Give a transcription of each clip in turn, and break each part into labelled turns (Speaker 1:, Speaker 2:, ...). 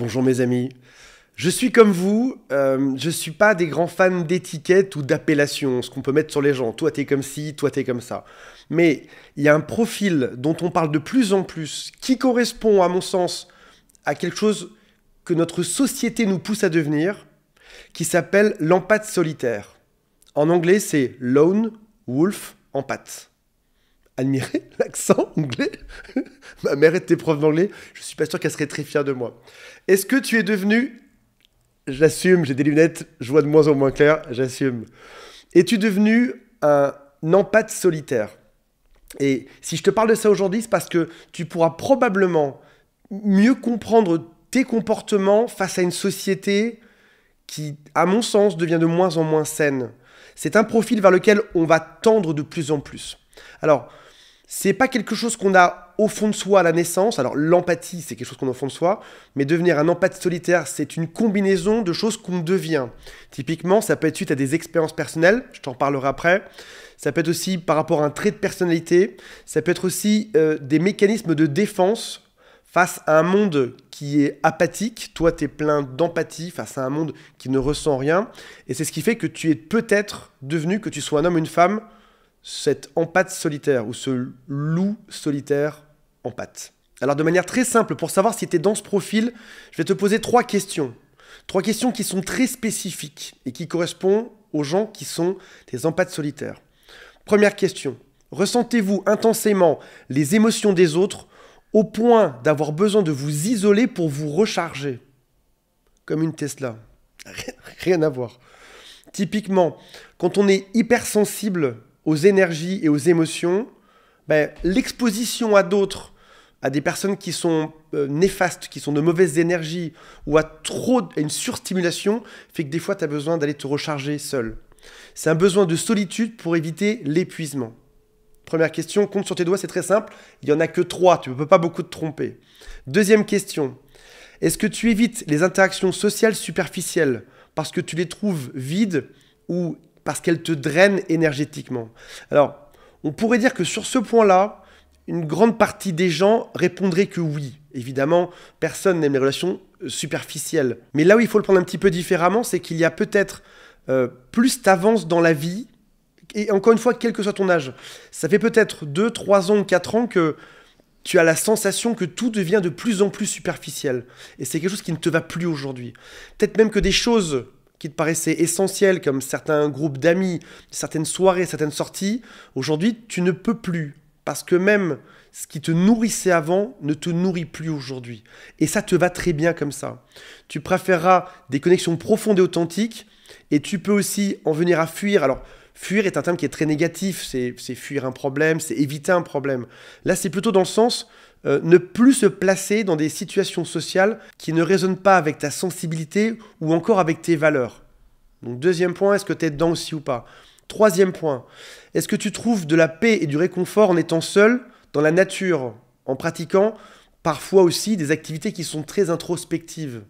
Speaker 1: Bonjour mes amis. Je suis comme vous, je euh, je suis pas des grands fans d'étiquettes ou d'appellations, ce qu'on peut mettre sur les gens. Toi t'es comme ci, toi t'es comme ça. Mais il y a un profil dont on parle de plus en plus qui correspond à mon sens à quelque chose que notre société nous pousse à devenir, qui s'appelle l'empate solitaire. En anglais c'est lone wolf empath admirer l'accent anglais. Ma mère était prof d'anglais, je suis pas sûr qu'elle serait très fière de moi. Est-ce que tu es devenu J'assume, j'ai des lunettes, je vois de moins en moins clair, j'assume. Es-tu devenu un empathe solitaire Et si je te parle de ça aujourd'hui, c'est parce que tu pourras probablement mieux comprendre tes comportements face à une société qui, à mon sens, devient de moins en moins saine. C'est un profil vers lequel on va tendre de plus en plus. Alors, c'est pas quelque chose qu'on a au fond de soi à la naissance. Alors l'empathie, c'est quelque chose qu'on a au fond de soi, mais devenir un empathe solitaire, c'est une combinaison de choses qu'on devient. Typiquement, ça peut être suite à des expériences personnelles, je t'en parlerai après. Ça peut être aussi par rapport à un trait de personnalité. Ça peut être aussi euh, des mécanismes de défense face à un monde qui est apathique, toi tu es plein d'empathie face à un monde qui ne ressent rien, et c'est ce qui fait que tu es peut-être devenu, que tu sois un homme, une femme, cette empate solitaire ou ce loup solitaire en Alors de manière très simple, pour savoir si tu es dans ce profil, je vais te poser trois questions. Trois questions qui sont très spécifiques et qui correspondent aux gens qui sont des empathes solitaires. Première question, ressentez-vous intensément les émotions des autres au point d'avoir besoin de vous isoler pour vous recharger Comme une Tesla. Rien à voir. Typiquement, quand on est hypersensible, aux énergies et aux émotions, ben, l'exposition à d'autres, à des personnes qui sont euh, néfastes, qui sont de mauvaises énergies, ou à trop, à une surstimulation, fait que des fois, tu as besoin d'aller te recharger seul. C'est un besoin de solitude pour éviter l'épuisement. Première question, compte sur tes doigts, c'est très simple. Il n'y en a que trois, tu ne peux pas beaucoup te tromper. Deuxième question, est-ce que tu évites les interactions sociales superficielles parce que tu les trouves vides ou parce qu'elle te draine énergétiquement. Alors, on pourrait dire que sur ce point-là, une grande partie des gens répondraient que oui. Évidemment, personne n'aime les relations euh, superficielles. Mais là où il faut le prendre un petit peu différemment, c'est qu'il y a peut-être euh, plus d'avance dans la vie, et encore une fois, quel que soit ton âge, ça fait peut-être 2, 3 ans ou 4 ans que tu as la sensation que tout devient de plus en plus superficiel. Et c'est quelque chose qui ne te va plus aujourd'hui. Peut-être même que des choses qui te paraissait essentiel comme certains groupes d'amis, certaines soirées, certaines sorties, aujourd'hui, tu ne peux plus. Parce que même ce qui te nourrissait avant ne te nourrit plus aujourd'hui. Et ça te va très bien comme ça. Tu préféreras des connexions profondes et authentiques, et tu peux aussi en venir à fuir. Alors, Fuir est un terme qui est très négatif, c'est fuir un problème, c'est éviter un problème. Là, c'est plutôt dans le sens euh, ne plus se placer dans des situations sociales qui ne résonnent pas avec ta sensibilité ou encore avec tes valeurs. Donc deuxième point, est-ce que tu es dedans aussi ou pas Troisième point, est-ce que tu trouves de la paix et du réconfort en étant seul dans la nature, en pratiquant parfois aussi des activités qui sont très introspectives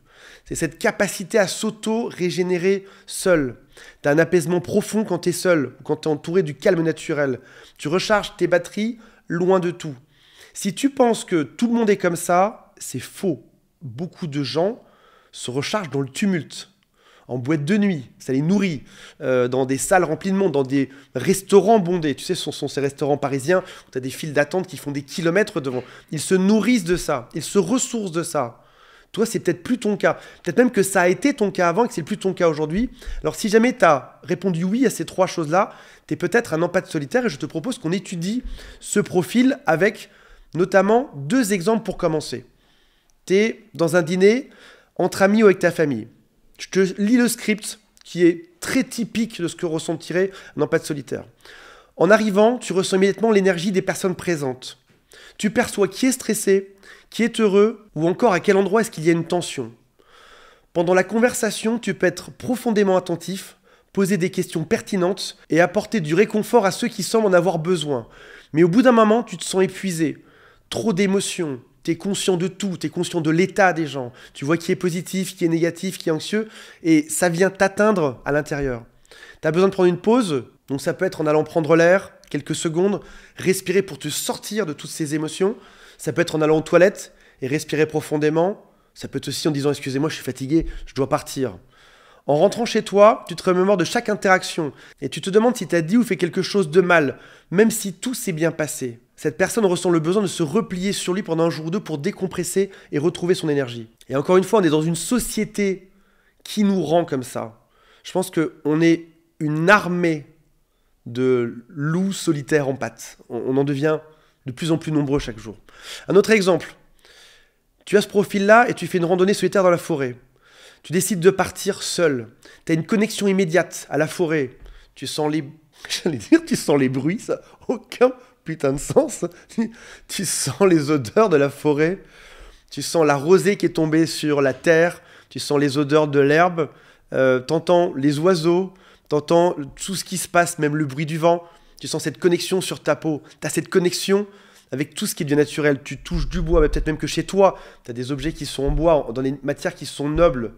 Speaker 1: c'est cette capacité à s'auto-régénérer seul. Tu as un apaisement profond quand tu es seul, quand tu es entouré du calme naturel. Tu recharges tes batteries loin de tout. Si tu penses que tout le monde est comme ça, c'est faux. Beaucoup de gens se rechargent dans le tumulte, en boîte de nuit, ça les nourrit, euh, dans des salles remplies de monde, dans des restaurants bondés. Tu sais, ce sont, sont ces restaurants parisiens où tu as des files d'attente qui font des kilomètres devant. Ils se nourrissent de ça, ils se ressourcent de ça. Toi, c'est peut-être plus ton cas. Peut-être même que ça a été ton cas avant et que c'est plus ton cas aujourd'hui. Alors, si jamais tu as répondu oui à ces trois choses-là, tu es peut-être un empath solitaire et je te propose qu'on étudie ce profil avec notamment deux exemples pour commencer. Tu es dans un dîner entre amis ou avec ta famille. Je te lis le script qui est très typique de ce que ressentirait un empathie solitaire. En arrivant, tu ressens immédiatement l'énergie des personnes présentes. Tu perçois qui est stressé, qui est heureux Ou encore à quel endroit est-ce qu'il y a une tension Pendant la conversation, tu peux être profondément attentif, poser des questions pertinentes et apporter du réconfort à ceux qui semblent en avoir besoin. Mais au bout d'un moment, tu te sens épuisé. Trop d'émotions, tu es conscient de tout, tu es conscient de l'état des gens, tu vois qui est positif, qui est négatif, qui est anxieux, et ça vient t'atteindre à l'intérieur. Tu as besoin de prendre une pause, donc ça peut être en allant prendre l'air, quelques secondes, respirer pour te sortir de toutes ces émotions, ça peut être en allant aux toilettes et respirer profondément. Ça peut être aussi en disant excusez-moi, je suis fatigué, je dois partir. En rentrant chez toi, tu te remémores de chaque interaction et tu te demandes si tu as dit ou fait quelque chose de mal, même si tout s'est bien passé. Cette personne ressent le besoin de se replier sur lui pendant un jour ou deux pour décompresser et retrouver son énergie. Et encore une fois, on est dans une société qui nous rend comme ça. Je pense qu'on est une armée de loups solitaires en pâte on en devient de plus en plus nombreux chaque jour. Un autre exemple, tu as ce profil-là et tu fais une randonnée solitaire dans la forêt. Tu décides de partir seul. Tu as une connexion immédiate à la forêt. Tu sens les... J'allais dire, tu sens les bruits, ça aucun putain de sens. tu sens les odeurs de la forêt. Tu sens la rosée qui est tombée sur la terre. Tu sens les odeurs de l'herbe. Euh, t'entends les oiseaux. T'entends tout ce qui se passe, même le bruit du vent tu sens cette connexion sur ta peau, tu as cette connexion avec tout ce qui devient naturel. Tu touches du bois, peut-être même que chez toi, tu as des objets qui sont en bois, dans des matières qui sont nobles.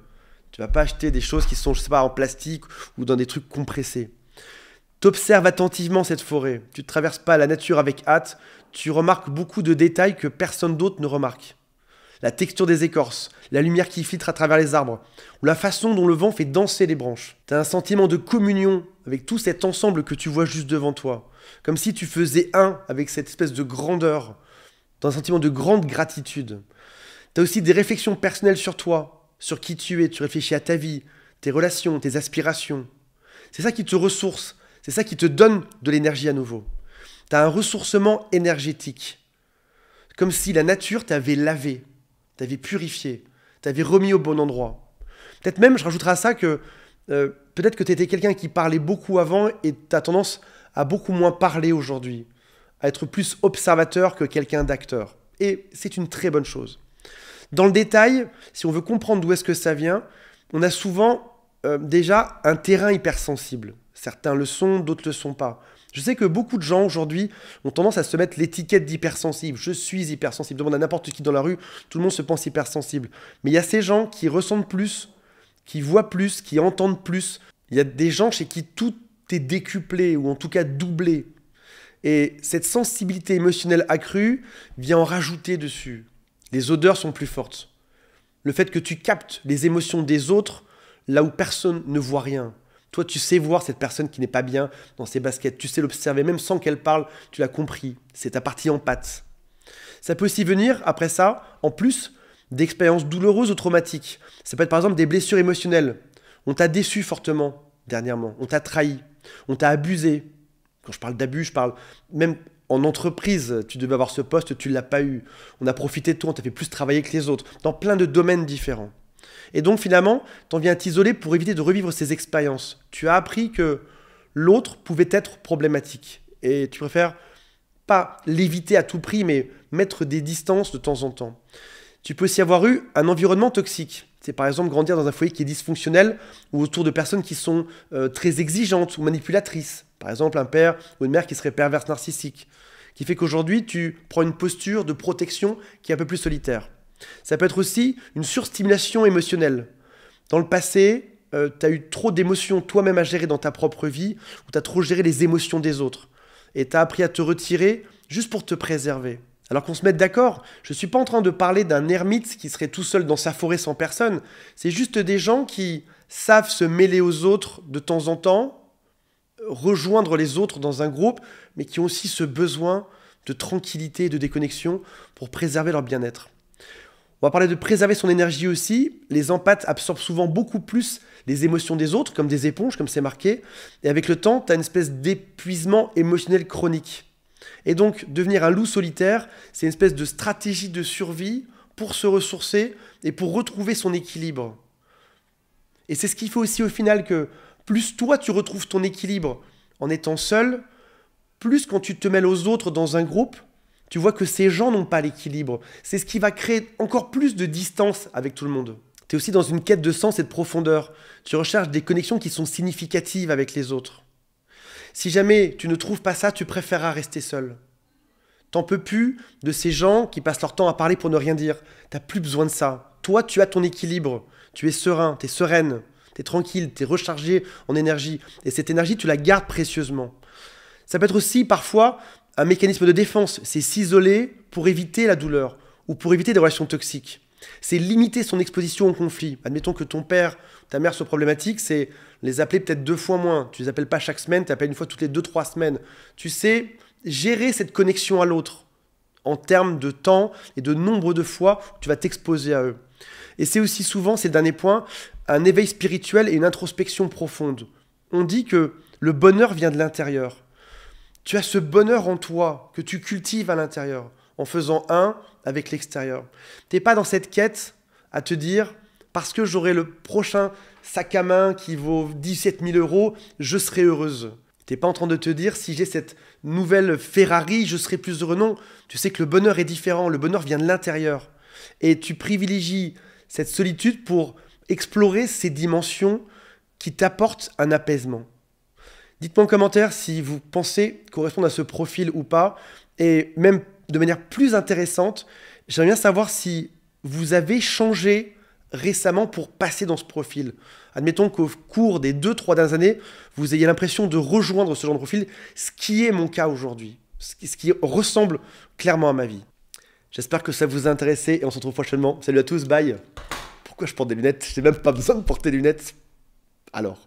Speaker 1: Tu vas pas acheter des choses qui sont, je sais pas, en plastique ou dans des trucs compressés. T'observes attentivement cette forêt. Tu ne traverses pas la nature avec hâte. Tu remarques beaucoup de détails que personne d'autre ne remarque la texture des écorces, la lumière qui filtre à travers les arbres, ou la façon dont le vent fait danser les branches. T'as un sentiment de communion avec tout cet ensemble que tu vois juste devant toi, comme si tu faisais un avec cette espèce de grandeur, un sentiment de grande gratitude. T'as aussi des réflexions personnelles sur toi, sur qui tu es, tu réfléchis à ta vie, tes relations, tes aspirations. C'est ça qui te ressource, c'est ça qui te donne de l'énergie à nouveau. T'as un ressourcement énergétique, comme si la nature t'avait lavé, t'avais purifié, t'avais remis au bon endroit. Peut-être même, je rajouterai à ça que euh, peut-être que t'étais quelqu'un qui parlait beaucoup avant et t'as tendance à beaucoup moins parler aujourd'hui, à être plus observateur que quelqu'un d'acteur. Et c'est une très bonne chose. Dans le détail, si on veut comprendre d'où est-ce que ça vient, on a souvent euh, déjà un terrain hypersensible. Certains le sont, d'autres le sont pas. Je sais que beaucoup de gens aujourd'hui ont tendance à se mettre l'étiquette d'hypersensible. Je suis hypersensible. Demande à n'importe qui dans la rue, tout le monde se pense hypersensible. Mais il y a ces gens qui ressentent plus, qui voient plus, qui entendent plus. Il y a des gens chez qui tout est décuplé ou en tout cas doublé. Et cette sensibilité émotionnelle accrue vient en rajouter dessus. Les odeurs sont plus fortes. Le fait que tu captes les émotions des autres là où personne ne voit rien. Toi, tu sais voir cette personne qui n'est pas bien dans ses baskets, tu sais l'observer, même sans qu'elle parle, tu l'as compris, c'est ta partie en pâte. Ça peut aussi venir, après ça, en plus, d'expériences douloureuses ou traumatiques. Ça peut être par exemple des blessures émotionnelles. On t'a déçu fortement dernièrement, on t'a trahi, on t'a abusé. Quand je parle d'abus, je parle même en entreprise, tu devais avoir ce poste, tu ne l'as pas eu. On a profité de toi, on t'a fait plus travailler que les autres, dans plein de domaines différents. Et donc finalement, t'en viens à t'isoler pour éviter de revivre ces expériences. Tu as appris que l'autre pouvait être problématique. Et tu préfères pas l'éviter à tout prix, mais mettre des distances de temps en temps. Tu peux aussi avoir eu un environnement toxique. C'est par exemple grandir dans un foyer qui est dysfonctionnel ou autour de personnes qui sont euh, très exigeantes ou manipulatrices. Par exemple, un père ou une mère qui serait perverse narcissique. Qui fait qu'aujourd'hui, tu prends une posture de protection qui est un peu plus solitaire. Ça peut être aussi une surstimulation émotionnelle. Dans le passé, euh, tu as eu trop d'émotions toi-même à gérer dans ta propre vie, ou tu as trop géré les émotions des autres. Et tu as appris à te retirer juste pour te préserver. Alors qu'on se mette d'accord, je ne suis pas en train de parler d'un ermite qui serait tout seul dans sa forêt sans personne. C'est juste des gens qui savent se mêler aux autres de temps en temps, rejoindre les autres dans un groupe, mais qui ont aussi ce besoin de tranquillité et de déconnexion pour préserver leur bien-être. On va parler de préserver son énergie aussi. Les empathes absorbent souvent beaucoup plus les émotions des autres, comme des éponges, comme c'est marqué. Et avec le temps, tu as une espèce d'épuisement émotionnel chronique. Et donc, devenir un loup solitaire, c'est une espèce de stratégie de survie pour se ressourcer et pour retrouver son équilibre. Et c'est ce qu'il faut aussi au final que plus toi tu retrouves ton équilibre en étant seul, plus quand tu te mêles aux autres dans un groupe, tu vois que ces gens n'ont pas l'équilibre. C'est ce qui va créer encore plus de distance avec tout le monde. Tu es aussi dans une quête de sens et de profondeur. Tu recherches des connexions qui sont significatives avec les autres. Si jamais tu ne trouves pas ça, tu préféreras rester seul. T'en peux plus de ces gens qui passent leur temps à parler pour ne rien dire. T'as plus besoin de ça. Toi, tu as ton équilibre. Tu es serein, tu es sereine, tu es tranquille, tu es rechargé en énergie. Et cette énergie, tu la gardes précieusement. Ça peut être aussi parfois un mécanisme de défense, c'est s'isoler pour éviter la douleur ou pour éviter des relations toxiques. C'est limiter son exposition au conflit. Admettons que ton père, ta mère soient problématiques, c'est les appeler peut-être deux fois moins. Tu les appelles pas chaque semaine, tu appelles une fois toutes les deux, trois semaines. Tu sais gérer cette connexion à l'autre en termes de temps et de nombre de fois où tu vas t'exposer à eux. Et c'est aussi souvent, ces le dernier point, un éveil spirituel et une introspection profonde. On dit que le bonheur vient de l'intérieur. Tu as ce bonheur en toi que tu cultives à l'intérieur en faisant un avec l'extérieur. n'es pas dans cette quête à te dire parce que j'aurai le prochain sac à main qui vaut 17 000 euros, je serai heureuse. T'es pas en train de te dire si j'ai cette nouvelle Ferrari, je serai plus heureux. Non, tu sais que le bonheur est différent, le bonheur vient de l'intérieur. Et tu privilégies cette solitude pour explorer ces dimensions qui t'apportent un apaisement. Dites-moi en commentaire si vous pensez correspondre à ce profil ou pas. Et même de manière plus intéressante, j'aimerais bien savoir si vous avez changé récemment pour passer dans ce profil. Admettons qu'au cours des 2-3 dernières années, vous ayez l'impression de rejoindre ce genre de profil, ce qui est mon cas aujourd'hui, ce qui ressemble clairement à ma vie. J'espère que ça vous a intéressé et on se retrouve prochainement. Salut à tous, bye Pourquoi je porte des lunettes J'ai même pas besoin de porter des lunettes. Alors